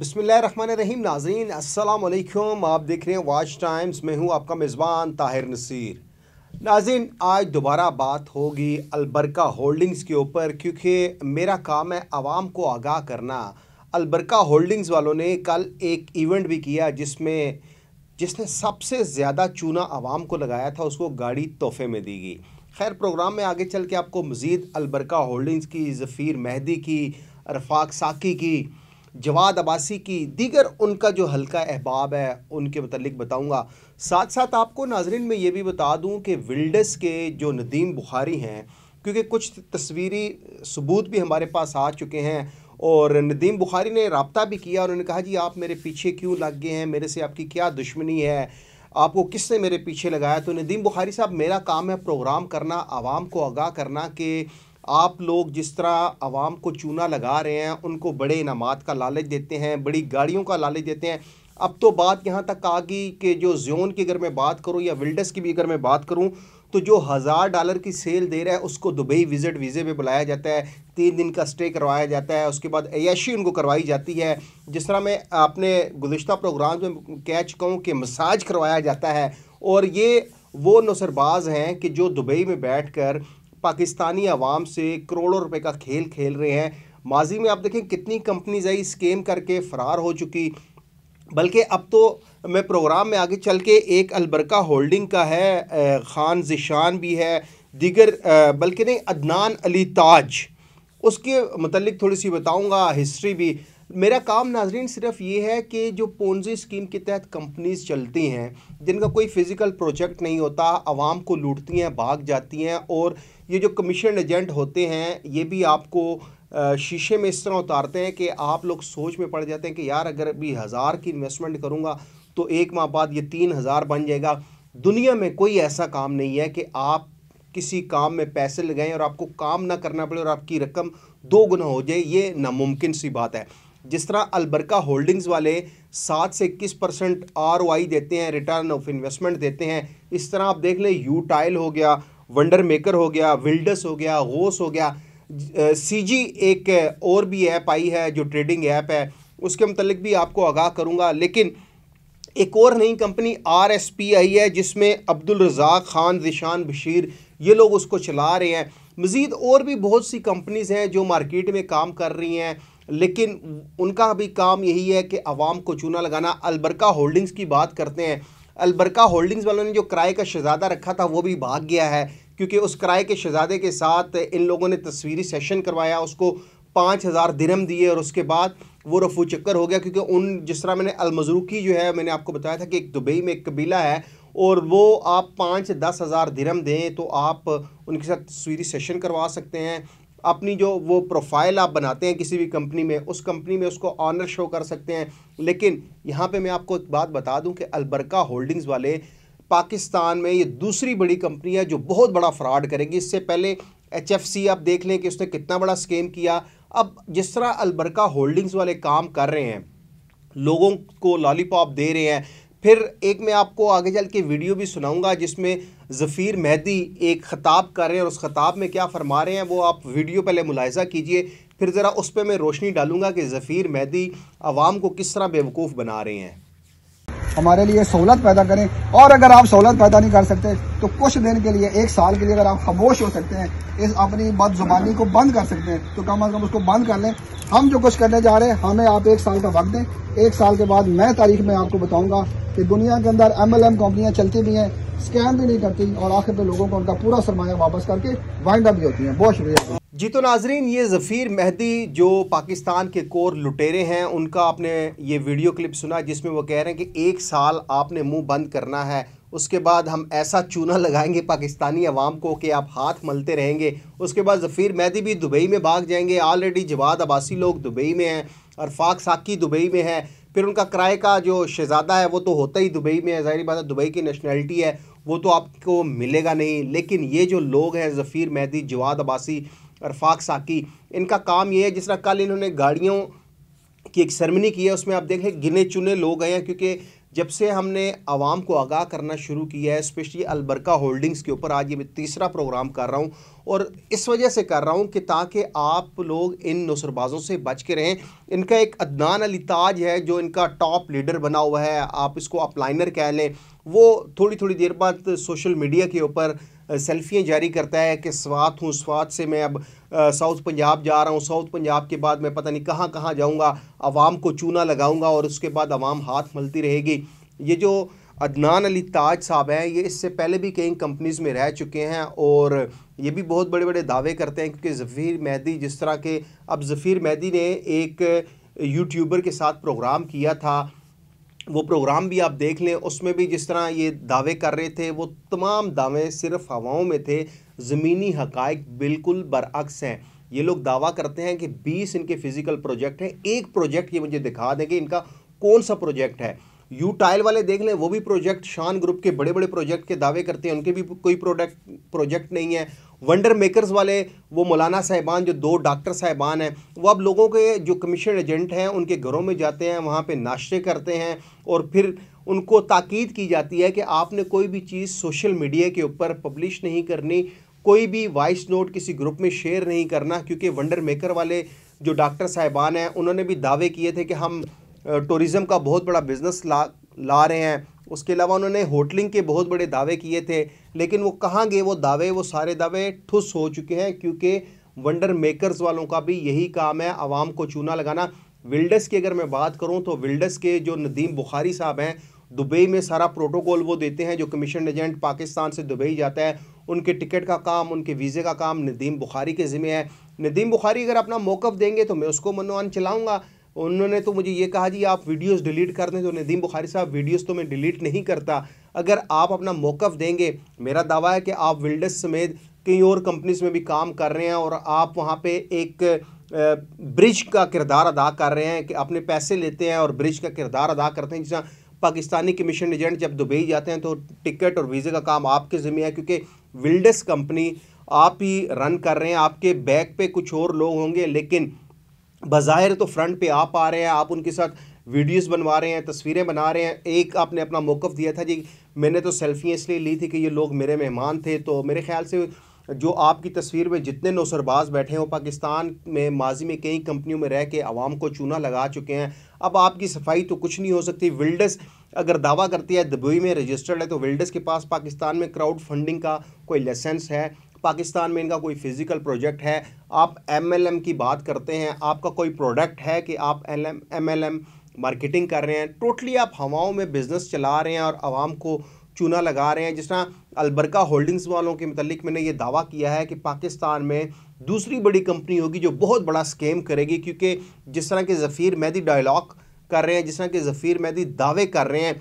रहीम नाजरीन असल आप देख रहे हैं वाच टाइम्स में हूँ आपका मेज़बान ताहिर नसीर नाजीन आज दोबारा बात होगी अलबरका होल्डिंग्स के ऊपर क्योंकि मेरा काम है आवाम को आगाह करना अलबरका होल्डिंग्स वालों ने कल एक इवेंट भी किया जिसमें जिसने सबसे ज़्यादा चूना आवाम को लगाया था उसको गाड़ी तोहफे में दी गई खैर प्रोग्राम में आगे चल के आपको मज़ीद अलबरका होल्डिंग्स की ज़फ़ीर मेहदी की रफाक साकी की जवाद अबासी की दीगर उनका जो हल्का अहबाब है उनके मतलब बताऊँगा साथ साथ आपको नाजरन में ये भी बता दूँ कि विल्डस के जो नदीम बुखारी हैं क्योंकि कुछ तस्वीरी सबूत भी हमारे पास आ चुके हैं और नदीम बुखारी ने रबता भी किया उन्होंने कहा जी आप मेरे पीछे क्यों लग गए हैं मेरे से आपकी क्या दुश्मनी है आपको किसने मेरे पीछे लगाया तो नदीम बुखारी साहब मेरा काम है प्रोग्राम करना आवाम को आगाह करना कि आप लोग जिस तरह आवाम को चूना लगा रहे हैं उनको बड़े इनाम का लालच देते हैं बड़ी गाड़ियों का लालच देते हैं अब तो बात यहाँ तक आ गई कि जो जोन की अगर मैं बात करूँ या विल्डस की भी अगर मैं बात करूँ तो जो हज़ार डॉलर की सेल दे रहा है उसको दुबई विज़िट वीज़े पे बुलाया जाता है तीन दिन का स्टे करवाया जाता है उसके बाद अयशी उनको करवाई जाती है जिस तरह मैं अपने गुज्त प्रोग्राम में कह चुका हूँ कि मसाज करवाया जाता है और ये वो नसरबाज़ हैं कि जो दुबई में बैठ कर पाकिस्तानी आवाम से करोड़ों रुपए का खेल खेल रहे हैं माजी में आप देखें कितनी कंपनीज आई स्केम करके फ़रार हो चुकी बल्कि अब तो मैं प्रोग्राम में आगे चल के एक अलबरका होल्डिंग का है खान जिशान भी है दिगर बल्कि नहीं अदनान अली ताज उसके मतलब थोड़ी सी बताऊँगा हिस्ट्री भी मेरा काम नाजरीन सिर्फ ये है कि जो पोन्जी स्कीम के तहत कंपनीज चलती हैं जिनका कोई फिज़िकल प्रोजेक्ट नहीं होता आवाम को लूटती हैं भाग जाती हैं और ये जो कमीशन एजेंट होते हैं ये भी आपको शीशे में इस तरह उतारते हैं कि आप लोग सोच में पड़ जाते हैं कि यार अगर अभी हज़ार की इन्वेस्टमेंट करूँगा तो एक माह बाद ये तीन हज़ार बन जाएगा दुनिया में कोई ऐसा काम नहीं है कि आप किसी काम में पैसे लगाएं और आपको काम ना करना पड़े और आपकी रकम दो गुना हो जाए ये नामुमकिन सी बात है जिस तरह अलबरका होल्डिंग्स वाले सात से इक्कीस परसेंट आर देते हैं रिटर्न ऑफ इन्वेस्टमेंट देते हैं इस तरह आप देख लें यू टाइल हो गया वंडर मेकर हो गया विल्डस हो गया गोस हो गया सी जी एक और भी ऐप आई है जो ट्रेडिंग ऐप है उसके मतलब भी आपको आगाह करूँगा लेकिन एक और नई company R S P I है जिसमें अब्दुल रज़ाक खान जिशान बशीर ये लोग उसको चला रहे हैं मज़ीद और भी बहुत सी कंपनीज़ हैं जो मार्केट में काम कर रही हैं लेकिन उनका भी काम यही है कि आवाम को चूना लगाना अलबरका होल्डिंग्स की बात करते हैं अलबरका होल्डिंग्स वालों ने जो किराए का शहज़ादा रखा था वो भी भाग गया है क्योंकि उस किराए के शहज़ादे के साथ इन लोगों ने तस्वीरी सेशन करवाया उसको पाँच हज़ार दिनम दिए और उसके बाद वो रफू चक्कर हो गया क्योंकि उन जिस तरह मैंने अलमजरूकी जो है मैंने आपको बताया था कि एक दुबई में एक कबीला है और वो आप पाँच दस हज़ार दिरम दें तो आप उनके साथ तस्वीरी सेशन करवा सकते हैं अपनी जो वो प्रोफाइल आप बनाते हैं किसी भी कंपनी में उस कंपनी में उसको ऑनर शो कर सकते हैं लेकिन यहाँ पे मैं आपको एक बात बता दूं कि अलबरका होल्डिंग्स वाले पाकिस्तान में ये दूसरी बड़ी कंपनी है जो बहुत बड़ा फ्रॉड करेगी इससे पहले एच आप देख लें कि उसने कितना बड़ा स्केम किया अब जिस तरह अलबरका होल्डिंग्स वाले काम कर रहे हैं लोगों को लॉलीपॉप दे रहे हैं फिर एक मैं आपको आगे चल के वीडियो भी सुनाऊंगा जिसमें ज़फ़ीर मेहदी एक ख़ताब कर रहे हैं और उस ख़ताब में क्या फरमा रहे हैं वो आप वीडियो पहले मुलायजा कीजिए फिर ज़रा उस पर मैं रोशनी डालूंगा कि ज़फ़ीर मेहदी आवाम को किस तरह बेवकूफ़ बना रहे हैं हमारे लिए सहूलत पैदा करें और अगर आप सहूलत पैदा नहीं कर सकते तो कुछ दिन के लिए एक साल के लिए अगर आप खामोश हो सकते हैं इस अपनी बदजुबानी को बंद कर सकते हैं तो कम अज़ कम उसको बंद कर लें हम जो कुछ करने जा रहे हैं हमें आप एक साल का वक्त दें एक साल के बाद मैं तारीख में आपको बताऊंगा कि दुनिया के अंदर एम एल एम कंपनियाँ चलती भी हैं स्कैम भी नहीं करती और आखिर में लोगों को उनका पूरा सरमाया वापस करके वाइंड भी होती है बहुत शुक्रिया जी तो नाजरीन ये ज़फ़ीर मेहदी जो पाकिस्तान के कोर लुटेरे हैं उनका आपने ये वीडियो क्लिप सुना जिसमें वो कह रहे हैं कि एक साल आपने मुंह बंद करना है उसके बाद हम ऐसा चूना लगाएंगे पाकिस्तानी अवाम को कि आप हाथ मलते रहेंगे उसके बाद ज़फ़ीर मेहदी भी दुबई में भाग जाएंगे ऑलरेडी जवाद अबासी लोग दुबई में हैं अरफाक साकी दुबई में है फिर उनका किराए का जो शहज़ादा है वो तो होता ही दुबई में है ज़ाहिर बात है दुबई की नेशनैलिटी है वो तो आपको मिलेगा नहीं लेकिन ये जो लोग हैं ज़फ़ीर मेहदी जवाद अबासी अरफाक साकी इनका काम ये है जिस तरह कल इन्होंने गाड़ियों की एक सरमनी की है उसमें आप देखें गिने चुने लोग हैं क्योंकि जब से हमने आवाम को आगाह करना शुरू किया है स्पेशली अलबरका होल्डिंग्स के ऊपर आज ये मैं तीसरा प्रोग्राम कर रहा हूँ और इस वजह से कर रहा हूँ कि ताकि आप लोग इन नसरबाजों से बच के रहें इनका एक अदनान अली ताज है जो इनका टॉप लीडर बना हुआ है आप इसको अपलाइनर कह लें वो थोड़ी थोड़ी देर बाद सोशल मीडिया के ऊपर सेल्फियाँ जारी करता है कि स्वात हूँ स्वात से मैं अब साउथ पंजाब जा रहा हूँ साउथ पंजाब के बाद मैं पता नहीं कहाँ कहाँ जाऊँगा आवाम को चूना लगाऊँगा और उसके बाद आवाम हाथ मलती रहेगी ये जो अदनान अली ताज साहब हैं ये इससे पहले भी कई कंपनीज़ में रह चुके हैं और ये भी बहुत बड़े बड़े दावे करते हैं क्योंकि जफ़ीर मेहदी जिस तरह के अब जफ़ीर मेहदी ने एक यूट्यूबर के साथ प्रोग्राम किया था वो प्रोग्राम भी आप देख लें उसमें भी जिस तरह ये दावे कर रहे थे वो तमाम दावे सिर्फ हवाओं में थे ज़मीनी हकाइक बिल्कुल बरअक्स हैं ये लोग दावा करते हैं कि 20 इनके फिज़िकल प्रोजेक्ट हैं एक प्रोजेक्ट ये मुझे दिखा दें कि इनका कौन सा प्रोजेक्ट है यू टाइल वाले देख लें वो भी प्रोजेक्ट शान ग्रुप के बड़े बड़े प्रोजेक्ट के दावे करते हैं उनके भी कोई प्रोडक्ट प्रोजेक्ट नहीं है वंडर मेकर्स वाले वो मौलाना साहिबान जो दो डॉक्टर साहिबान हैं वो अब लोगों के जो कमीशन एजेंट हैं उनके घरों में जाते हैं वहाँ पे नाश्ते करते हैं और फिर उनको ताकीद की जाती है कि आपने कोई भी चीज़ सोशल मीडिया के ऊपर पब्लिश नहीं करनी कोई भी वॉइस नोट किसी ग्रुप में शेयर नहीं करना क्योंकि वंडर मेकर वाले जो डॉक्टर साहिबान हैं उन्होंने भी दावे किए थे कि हम टूरिज़म का बहुत बड़ा बिज़नेस ला ला रहे हैं उसके अलावा उन्होंने होटलिंग के बहुत बड़े दावे किए थे लेकिन वो कहाँ गए वो दावे वो सारे दावे ठुस हो चुके हैं क्योंकि वंडर मेकर्स वालों का भी यही काम है आवाम को चूना लगाना विल्डस की अगर मैं बात करूँ तो विल्डस के जो नदीम बुखारी साहब हैं दुबई में सारा प्रोटोकॉल वो देते हैं जो कमीशन एजेंट पाकिस्तान से दुबई जाता है उनके टिकट का काम उनके वीज़े का काम नदीम बुखारी के ज़िम्मे है नदीम बुखारी अगर अपना मौक़ देंगे तो मैं उसको मनोवान चलाऊँगा उन्होंने तो मुझे ये कहा जी आप वीडियोस डिलीट कर दें तो नदीम बुखारी साहब वीडियोस तो मैं डिलीट नहीं करता अगर आप अपना मौक़ देंगे मेरा दावा है कि आप विल्डस समेत कई और कंपनीज में भी काम कर रहे हैं और आप वहाँ पे एक ब्रिज का किरदार अदा कर रहे हैं कि अपने पैसे लेते हैं और ब्रिज का किरदार अदा करते हैं जिस पाकिस्तानी कमीशन एजेंट जब दुबई जाते हैं तो टिकट और वीज़े का काम आपके ज़िम्मे है क्योंकि विल्डस कंपनी आप ही रन कर रहे हैं आपके बैक पे कुछ और लोग होंगे लेकिन बाहिर तो फ्रंट पे आप आ रहे हैं आप उनके साथ वीडियोस बनवा रहे हैं तस्वीरें बना रहे हैं एक आपने अपना मौक़ दिया था जी मैंने तो सेल्फियाँ इसलिए ली थी कि ये लोग मेरे मेहमान थे तो मेरे ख्याल से जो आपकी तस्वीर में जितने नौसरबाज बैठे हैं वो पाकिस्तान में माजी में कई कंपनियों में रह के आवाम को चूना लगा चुके हैं अब आपकी सफाई तो कुछ नहीं हो सकती विल्डस अगर दावा करती है दुबई में रजिस्टर्ड है तो विल्डस के पास पाकिस्तान में क्राउड फंडिंग का कोई लाइसेंस है पाकिस्तान में इनका कोई फिज़िकल प्रोजेक्ट है आप एमएलएम की बात करते हैं आपका कोई प्रोडक्ट है कि आप एमएलएम मार्केटिंग कर रहे हैं टोटली आप हवाओं में बिज़नेस चला रहे हैं और आवाम को चूना लगा रहे हैं जिस तरह अलबरका होल्डिंग्स वालों के मतलब मैंने ये दावा किया है कि पाकिस्तान में दूसरी बड़ी कंपनी होगी जो बहुत बड़ा स्केम करेगी क्योंकि जिस तरह के जफ़ीर मैदी डायलॉग कर रहे हैं जिस तरह के जफ़ीर मैदी दावे कर रहे हैं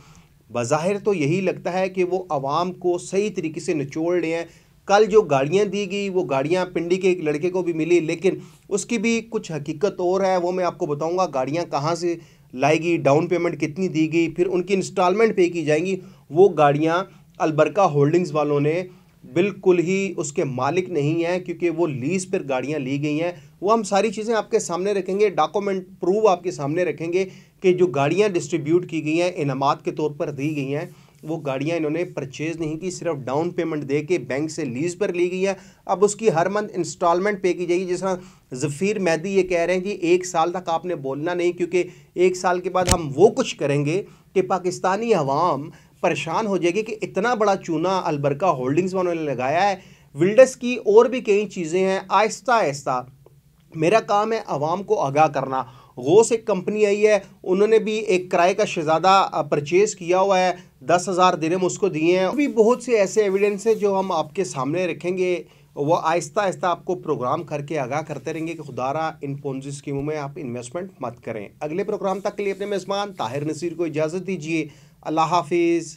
बाहिर तो यही लगता है कि वो आवाम को सही तरीके से निचोड़ रहे हैं कल जो गाड़ियाँ दी गई वो गाड़ियाँ पिंडी के एक लड़के को भी मिली लेकिन उसकी भी कुछ हकीकत और है वो मैं आपको बताऊँगा गाड़ियाँ कहाँ से लाएगी डाउन पेमेंट कितनी दी गई फिर उनकी इंस्टॉलमेंट पे की जाएंगी वो गाड़ियाँ अलबरका होल्डिंग्स वालों ने बिल्कुल ही उसके मालिक नहीं हैं क्योंकि वो लीज पर गाड़ियाँ ली गई हैं वो हम सारी चीज़ें आपके सामने रखेंगे डॉक्यूमेंट प्रूफ आपके सामने रखेंगे कि जो गाड़ियाँ डिस्ट्रीब्यूट की गई हैं इनामत के तौर पर दी गई हैं वो गाड़ियाँ इन्होंने परचेज़ नहीं की सिर्फ डाउन पेमेंट दे के बैंक से लीज़ पर ली गई है अब उसकी हर मंथ इंस्टॉलमेंट पे की जाएगी जिस तरह जफ़ीर मैदी ये कह रहे हैं कि एक साल तक आपने बोलना नहीं क्योंकि एक साल के बाद हम वो कुछ करेंगे कि पाकिस्तानी आवाम परेशान हो जाएगी कि इतना बड़ा चूना अलबरका होल्डिंग्स में उन्होंने लगाया है विल्डस की और भी कई चीज़ें हैं आहिस्ता आहिस्ता मेरा काम है आवाम को आगाह करना गोस एक कंपनी आई है उन्होंने भी एक किराए का शहजादा परचेज़ किया हुआ है दस हज़ार दिनम उसको दिए हैं भी बहुत से ऐसे एविडेंस हैं जो हम आपके सामने रखेंगे वो आहिस्ता आहिस्ता आपको प्रोग्राम करके आगाह करते रहेंगे कि खुदारा इन पोन्जी स्कीमों में आप इन्वेस्टमेंट मत करें अगले प्रोग्राम तक के लिए अपने मेज़बान ताहिर नसीर को इजाज़त दीजिए अल्लाह हाफिज़